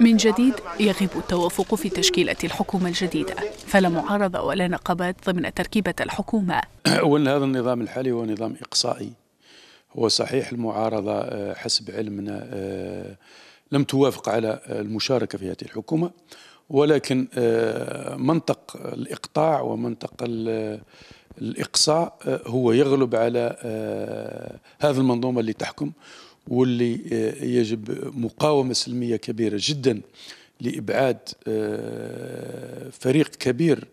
من جديد يغيب التوافق في تشكيلة الحكومة الجديدة فلا معارضة ولا نقابات ضمن تركيبة الحكومة أولا هذا النظام الحالي هو نظام إقصائي هو صحيح المعارضة آه، حسب علمنا آه، لم توافق على المشاركة في هذه الحكومة ولكن آه، منطق الإقطاع ومنطق الإقصاء هو يغلب على هذه المنظومة اللي تحكم واللي آه، يجب مقاومة سلمية كبيرة جدا لإبعاد آه، فريق كبير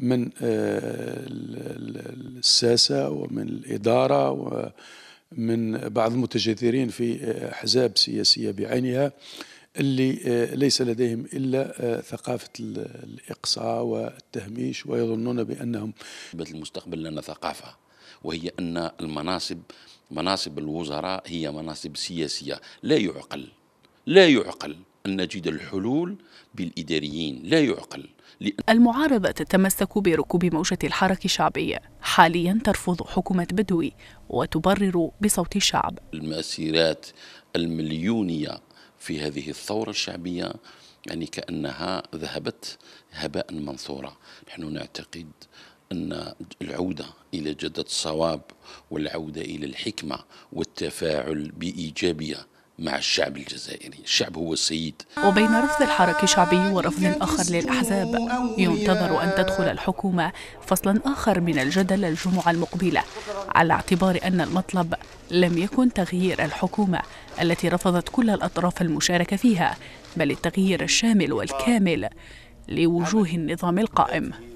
من آه، الساسة ومن الإدارة ومن بعض المتجذرين في أحزاب سياسية بعينها اللي آه، ليس لديهم الا آه، ثقافه الاقصاء والتهميش ويظنون بانهم المستقبل لنا ثقافه وهي ان المناصب مناصب الوزراء هي مناصب سياسيه لا يعقل لا يعقل أن نجد الحلول بالإداريين لا يعقل المعارضة تتمسك بركوب موجة الحركة الشعبية حاليا ترفض حكومة بدوي وتبرر بصوت الشعب المسيرات المليونية في هذه الثورة الشعبية يعني كأنها ذهبت هباء منثورا نحن نعتقد أن العودة إلى جدة الصواب والعودة إلى الحكمة والتفاعل بإيجابية مع الشعب الجزائري الشعب هو السيد وبين رفض الحراك الشعبي ورفض آخر للأحزاب ينتظر أن تدخل الحكومة فصلا آخر من الجدل الجمعة المقبلة على اعتبار أن المطلب لم يكن تغيير الحكومة التي رفضت كل الأطراف المشاركة فيها بل التغيير الشامل والكامل لوجوه النظام القائم